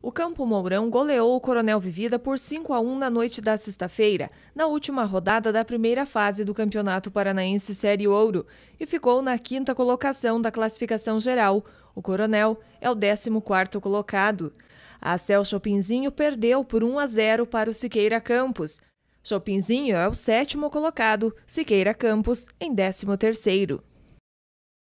O Campo Mourão goleou o Coronel Vivida por 5 a 1 na noite da sexta-feira, na última rodada da primeira fase do Campeonato Paranaense Série Ouro, e ficou na quinta colocação da classificação geral. O Coronel é o 14º colocado. A Cel Chopinzinho perdeu por 1 a 0 para o Siqueira Campos. Chopinzinho é o sétimo colocado, Siqueira Campos em 13º.